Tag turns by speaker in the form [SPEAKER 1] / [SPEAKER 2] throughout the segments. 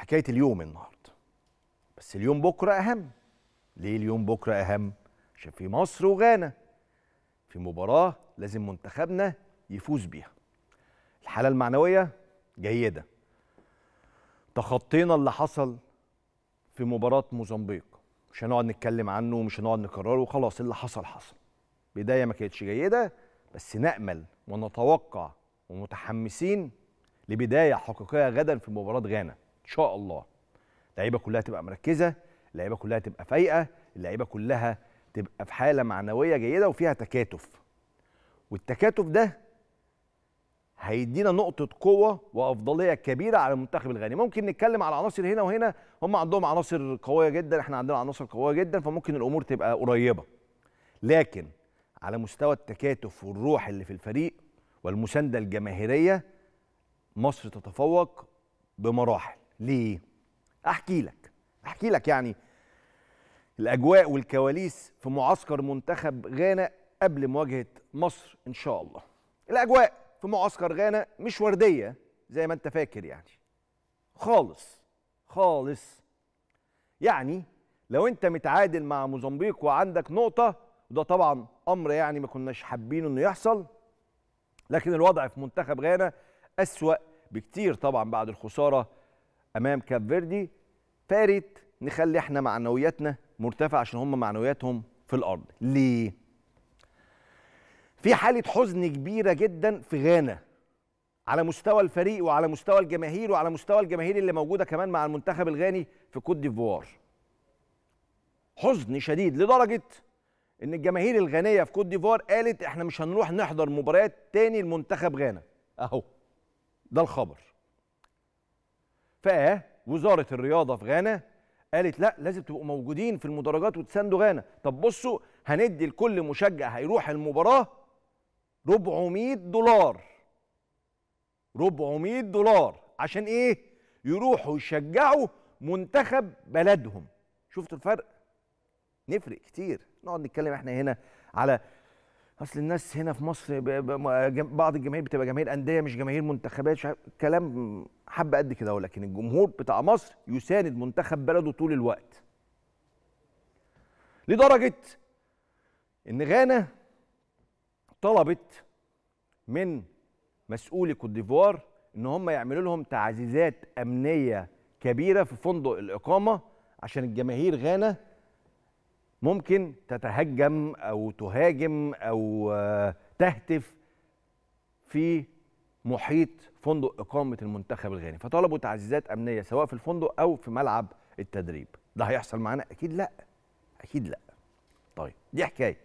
[SPEAKER 1] حكايه اليوم النهارده بس اليوم بكره اهم ليه اليوم بكره اهم عشان في مصر وغانا في مباراه لازم منتخبنا يفوز بيها الحاله المعنويه جيده تخطينا اللي حصل في مباراه موزمبيق مش هنقعد نتكلم عنه ومش هنقعد نكرره وخلاص اللي حصل حصل بدايه ما كانتش جيده بس نامل ونتوقع ومتحمسين لبدايه حقيقيه غدا في مباراه غانا شاء الله اللعيبه كلها تبقى مركزه اللعيبه كلها تبقى فايقه اللعيبه كلها تبقى في حاله معنويه جيده وفيها تكاتف والتكاتف ده هيدينا نقطة قوة وأفضلية كبيرة على المنتخب الغاني، ممكن نتكلم على عناصر هنا وهنا، هم عندهم عناصر قوية جدا، احنا عندنا عناصر قوية جدا فممكن الأمور تبقى قريبة. لكن على مستوى التكاتف والروح اللي في الفريق والمساندة الجماهيرية مصر تتفوق بمراحل. ليه؟ احكي لك احكي لك يعني الاجواء والكواليس في معسكر منتخب غانا قبل مواجهه مصر ان شاء الله. الاجواء في معسكر غانا مش ورديه زي ما انت فاكر يعني. خالص خالص. يعني لو انت متعادل مع موزمبيق وعندك نقطه وده طبعا امر يعني ما كناش حابين انه يحصل لكن الوضع في منتخب غانا اسوا بكتير طبعا بعد الخساره امام كاب فيردي فارت نخلي احنا معنوياتنا مرتفعه عشان هم معنوياتهم في الارض ليه في حاله حزن كبيره جدا في غانا على مستوى الفريق وعلى مستوى الجماهير وعلى مستوى الجماهير اللي موجوده كمان مع المنتخب الغاني في كوت ديفوار حزن شديد لدرجه ان الجماهير الغانيه في كوت ديفوار قالت احنا مش هنروح نحضر مباريات تاني لمنتخب غانا اهو ده الخبر فوزاره الرياضه في غانا قالت لا لازم تبقوا موجودين في المدرجات وتساندوا غانا طب بصوا هندي لكل مشجع هيروح المباراه 400 دولار 400 دولار عشان ايه يروحوا يشجعوا منتخب بلدهم شفتوا الفرق نفرق كتير نقعد نتكلم احنا هنا على اصل الناس هنا في مصر بعض الجماهير بتبقى جماهير انديه مش جماهير منتخبات مش كلام حبه قد كده ولكن الجمهور بتاع مصر يساند منتخب بلده طول الوقت لدرجه ان غانا طلبت من مسؤولي كوت ديفوار ان هم يعملوا لهم تعزيزات امنيه كبيره في فندق الاقامه عشان الجماهير غانا ممكن تتهجم او تهاجم او آه، تهتف في محيط فندق اقامه المنتخب الغاني فطلبوا تعزيزات امنيه سواء في الفندق او في ملعب التدريب ده هيحصل معانا اكيد لا اكيد لا طيب دي حكايه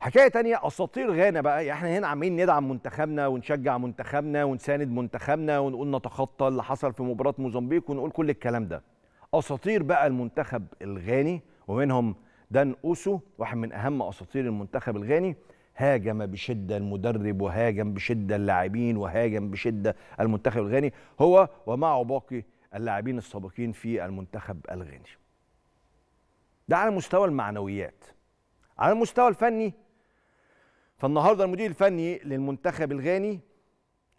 [SPEAKER 1] حكايه تانية اساطير غانا بقى يعني احنا هنا عمالين ندعم منتخبنا ونشجع منتخبنا ونساند منتخبنا ونقول نتخطى اللي حصل في مباراه موزمبيق ونقول كل الكلام ده اساطير بقى المنتخب الغاني ومنهم دان اوسو واحد من اهم اساطير المنتخب الغاني هاجم بشده المدرب وهاجم بشده اللاعبين وهاجم بشده المنتخب الغاني هو ومعه باقي اللاعبين السابقين في المنتخب الغاني. ده على مستوى المعنويات. على المستوى الفني فالنهارده المدير الفني للمنتخب الغاني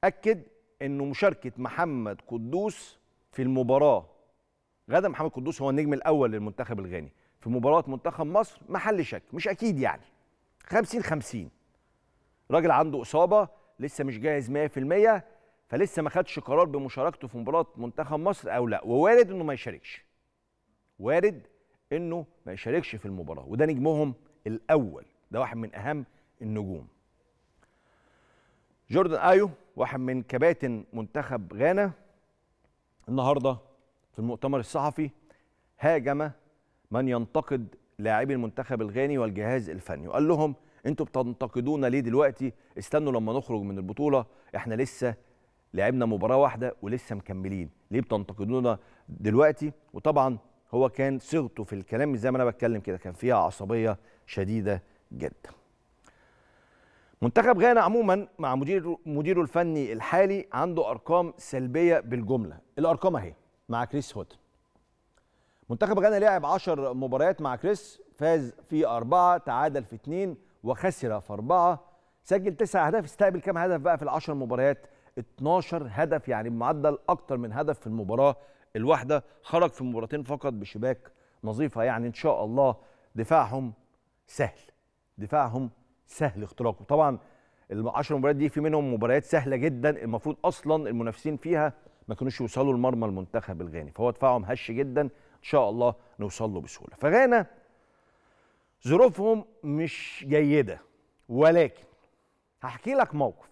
[SPEAKER 1] اكد انه مشاركه محمد قدوس في المباراه غدا محمد قدوس هو النجم الاول للمنتخب الغاني في مباراه منتخب مصر محل شك مش اكيد يعني 50 50 راجل عنده اصابه لسه مش جاهز 100% فلسه ما خدش قرار بمشاركته في مباراه منتخب مصر او لا ووارد انه ما يشاركش وارد انه ما يشاركش في المباراه وده نجمهم الاول ده واحد من اهم النجوم جوردن ايو واحد من كباتن منتخب غانا النهارده في المؤتمر الصحفي هاجم من ينتقد لاعبي المنتخب الغاني والجهاز الفني وقال لهم انتوا بتنتقدونا ليه دلوقتي استنوا لما نخرج من البطوله احنا لسه لعبنا مباراه واحده ولسه مكملين ليه بتنتقدونا دلوقتي وطبعا هو كان صيغته في الكلام زي ما انا بتكلم كده كان فيها عصبيه شديده جدا منتخب غانا عموما مع مدير مديره الفني الحالي عنده ارقام سلبيه بالجمله الارقام اهي مع كريس هوتن منتخب غانا لعب 10 مباريات مع كريس فاز في أربعة تعادل في اثنين وخسر في أربعة سجل تسع أهداف استقبل كم هدف بقى في العشر مباريات 12 هدف يعني بمعدل أكتر من هدف في المباراة الواحدة خرج في مباراتين فقط بشباك نظيفة يعني إن شاء الله دفاعهم سهل دفاعهم سهل اختراقه طبعا العشر مباريات دي في منهم مباريات سهلة جدا المفروض أصلا المنافسين فيها ما كانوش يوصلوا لمرمى المنتخب الغاني فهو دفاعهم هش جدا شاء الله نوصل له بسهوله فغانا ظروفهم مش جيده ولكن هحكي لك موقف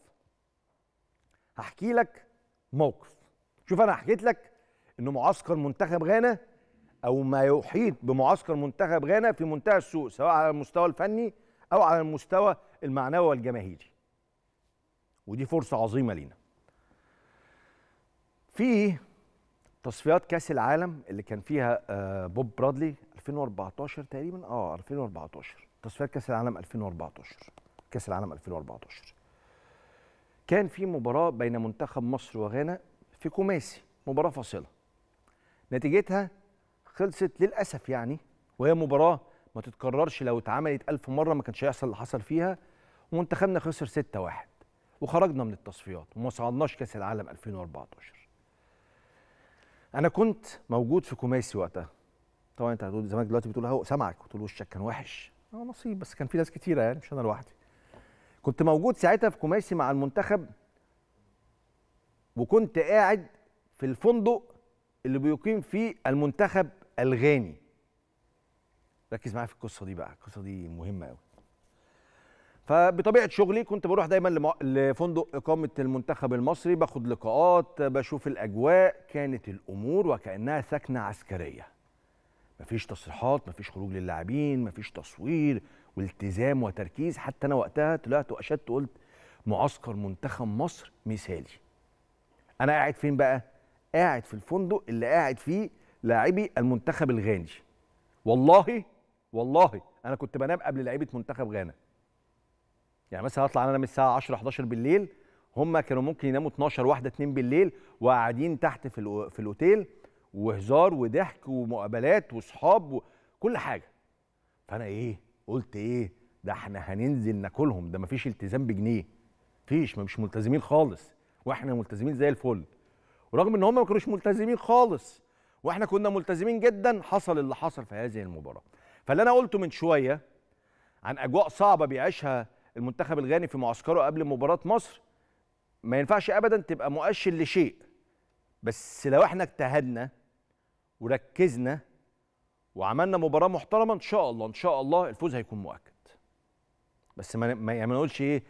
[SPEAKER 1] هحكي لك موقف شوف انا حكيت لك ان معسكر منتخب غانا او ما يحيط بمعسكر منتخب غانا في منتهى السوء سواء على المستوى الفني او على المستوى المعنوي والجماهيري ودي فرصه عظيمه لينا في تصفيات كاس العالم اللي كان فيها آه، بوب برادلي 2014 تقريبا اه 2014 تصفيات كاس العالم 2014 كاس العالم 2014 كان في مباراه بين منتخب مصر وغانا في كوماسي مباراه فاصله نتيجتها خلصت للاسف يعني وهي مباراه ما تتكررش لو اتعملت ألف مره ما كانش هيحصل اللي حصل فيها ومنتخبنا خسر 6-1 وخرجنا من التصفيات وما صعدناش كاس العالم 2014 انا كنت موجود في كوماسي وقتها طبعا انت هتقول زمانك دلوقتي بتقول اهو سامعك بتقول وشك كان وحش اه نصيب بس كان في ناس كتيره يعني مش انا لوحدي كنت موجود ساعتها في كوماسي مع المنتخب وكنت قاعد في الفندق اللي بيقيم فيه المنتخب الغاني ركز معايا في القصه دي بقى القصه دي مهمه قوي فبطبيعه شغلي كنت بروح دايما لفندق اقامه المنتخب المصري باخد لقاءات بشوف الاجواء كانت الامور وكانها سكنه عسكريه مفيش تصريحات مفيش خروج للاعبين مفيش تصوير والتزام وتركيز حتى انا وقتها طلعت واشدت وقلت معسكر منتخب مصر مثالي انا قاعد فين بقى قاعد في الفندق اللي قاعد فيه لاعبي المنتخب الغاني والله والله انا كنت بنام قبل لعيبه منتخب غانا يعني مثلا اطلع انا من الساعه 10 11 بالليل هم كانوا ممكن يناموا 12 واحده 2 بالليل وقاعدين تحت في في الاوتيل وهزار وضحك ومقابلات واصحاب وكل حاجه فانا ايه قلت ايه ده احنا هننزل ناكلهم ده مفيش التزام بجنيه مفيش ما مش ملتزمين خالص واحنا ملتزمين زي الفل ورغم ان هم ما كانوش ملتزمين خالص واحنا كنا ملتزمين جدا حصل اللي حصل في هذه المباراه فاللي انا قلته من شويه عن اجواء صعبه بيعيشها المنتخب الغاني في معسكره قبل مباراه مصر ما ينفعش ابدا تبقى مؤشر لشيء بس لو احنا اجتهدنا وركزنا وعملنا مباراه محترمه ان شاء الله ان شاء الله الفوز هيكون مؤكد بس ما ما يعني ما نقولش ايه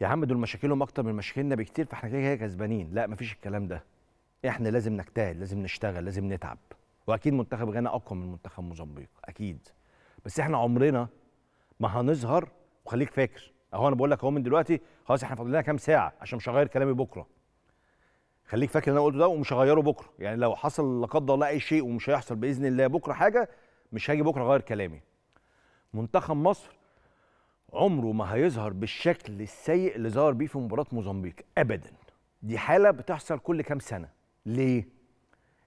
[SPEAKER 1] يا عم دول مشاكلهم اكتر من مشاكلنا بكتير فاحنا كده كسبانين لا مفيش الكلام ده احنا لازم نجتهد لازم نشتغل لازم نتعب واكيد منتخب غانا اقوى من منتخب موزمبيق اكيد بس احنا عمرنا ما هنظهر وخليك فاكر اهو انا بقول لك اهو من دلوقتي خلاص احنا فاضل لنا كام ساعه عشان مش هغير كلامي بكره خليك فاكر اللي انا قلته ده ومش هغيره بكره يعني لو حصل لا قدر الله اي شيء ومش هيحصل باذن الله بكره حاجه مش هاجي بكره اغير كلامي منتخب مصر عمره ما هيظهر بالشكل السيء اللي ظهر بيه في مباراه موزمبيق ابدا دي حاله بتحصل كل كام سنه ليه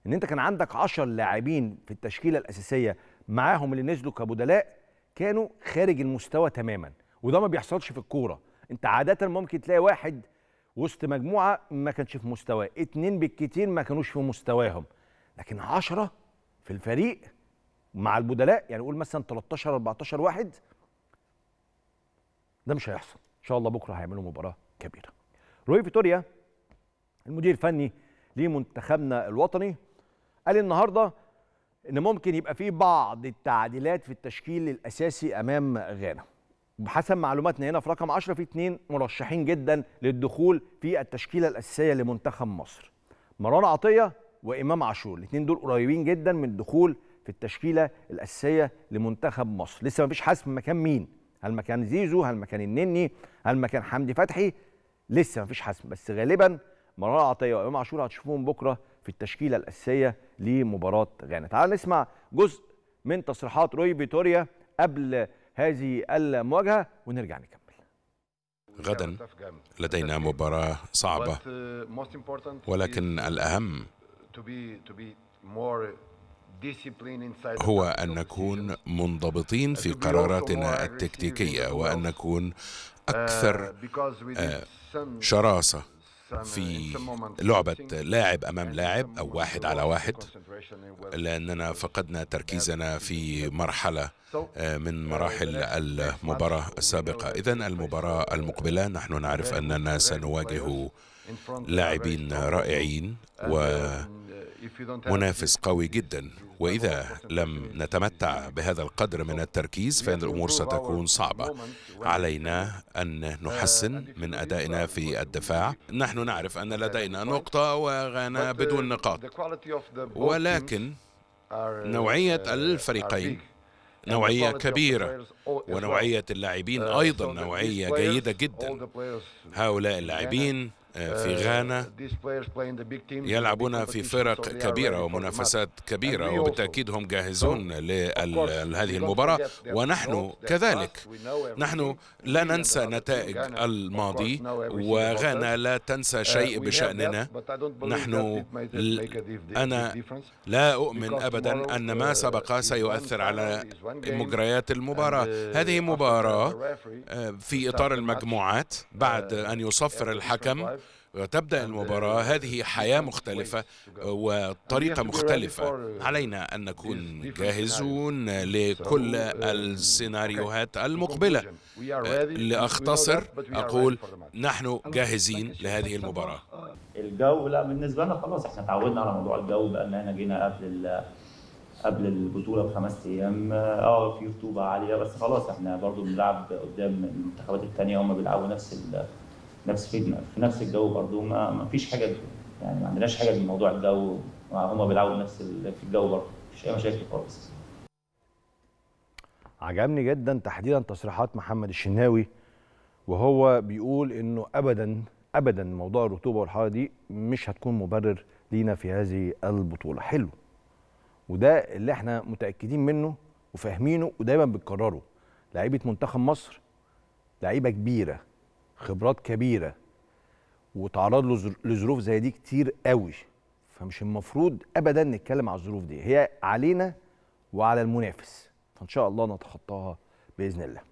[SPEAKER 1] ان انت كان عندك 10 لاعبين في التشكيله الاساسيه معاهم اللي نزلوا كبدلاء كانوا خارج المستوى تماما وده ما بيحصلش في الكوره انت عاده ممكن تلاقي واحد وسط مجموعه ما كانش في مستواه اتنين بالكتير ما كانوش في مستواهم لكن عشرة في الفريق مع البدلاء يعني قول مثلا 13 14 واحد ده مش هيحصل ان شاء الله بكره هيعملوا مباراه كبيره روي فيتوريا المدير الفني لمنتخبنا الوطني قال النهارده ان ممكن يبقى في بعض التعديلات في التشكيل الاساسي امام غانا بحسب معلوماتنا هنا في رقم 10 في اثنين مرشحين جدا للدخول في التشكيله الاساسيه لمنتخب مصر مروان عطيه وامام عاشور الاثنين دول قريبين جدا من الدخول في التشكيله الاساسيه لمنتخب مصر لسه ما فيش حسم مكان مين هل مكان زيزو هل مكان النني هل مكان حمدي فتحي لسه ما فيش حسم بس غالبا مروان عطيه وامام عاشور هتشوفوهم بكره في التشكيله الاساسيه لمباراه غانا تعال نسمع جزء من تصريحات روي فيتوريا قبل هذه المواجهة ونرجع نكمل
[SPEAKER 2] غدا لدينا مباراة صعبة ولكن الأهم هو أن نكون منضبطين في قراراتنا التكتيكية وأن نكون أكثر آه، شراسة في لعبة لاعب أمام لاعب أو واحد على واحد لأننا فقدنا تركيزنا في مرحلة آه، من uh, مراحل المباراة السابقة إذا المباراة المقبلة نحن نعرف أننا سنواجه لاعبين رائعين و uh, منافس قوي جدا وإذا لم نتمتع بهذا القدر من التركيز فإن الأمور ستكون صعبة علينا أن نحسن من أدائنا في الدفاع نحن نعرف أن لدينا نقطة وغانا بدون نقاط
[SPEAKER 1] ولكن نوعية الفريقين نوعية كبيرة ونوعية اللاعبين أيضا نوعية جيدة جدا
[SPEAKER 2] هؤلاء اللاعبين آه، في آه، غانا
[SPEAKER 1] يلعبون في فرق كبيرة ومنافسات كبيرة وبالتأكيد
[SPEAKER 2] هم جاهزون لهذه المباراة ونحن كذلك نحن لا ننسى نتائج الماضي وغانا لا تنسى uh, شيء بشأننا نحن أنا لا أؤمن أبدا أن ما uh, سبق سيؤثر على مجريات المباراة uh, هذه مباراة آه، في إطار المجموعات بعد أن يصفر الحكم وتبدا uh, المباراه هذه حياه مختلفه وطريقه مختلفه uh, علينا ان نكون جاهزون لكل uh, السيناريوهات المقبله
[SPEAKER 1] لاختصر اقول
[SPEAKER 2] نحن جاهزين لهذه المباراه
[SPEAKER 1] الجو لا بالنسبه لنا خلاص احنا تعودنا على موضوع الجو بان احنا جينا قبل قبل البطوله بخمس ايام اه في رطوبه عاليه بس خلاص احنا برضو بنلعب قدام المنتخبات الثانيه هم بيلعبوا نفس نفس في نفس الجو برضو ما, ما فيش حاجه يعني ما عندناش حاجه من موضوع الجو هم بيلعبوا نفس في الجو برضو مفيش اي مشاكل خالص عجبني جدا تحديدا تصريحات محمد الشناوي وهو بيقول انه ابدا ابدا موضوع الرطوبه والحراره دي مش هتكون مبرر لينا في هذه البطوله حلو وده اللي احنا متاكدين منه وفاهمينه ودايما بنكرره لعيبه منتخب مصر لعيبه كبيره خبرات كبيره وتعرض لظروف زي دي كتير قوي فمش المفروض ابدا نتكلم على الظروف دي هي علينا وعلى المنافس فان شاء الله نتخطاها باذن الله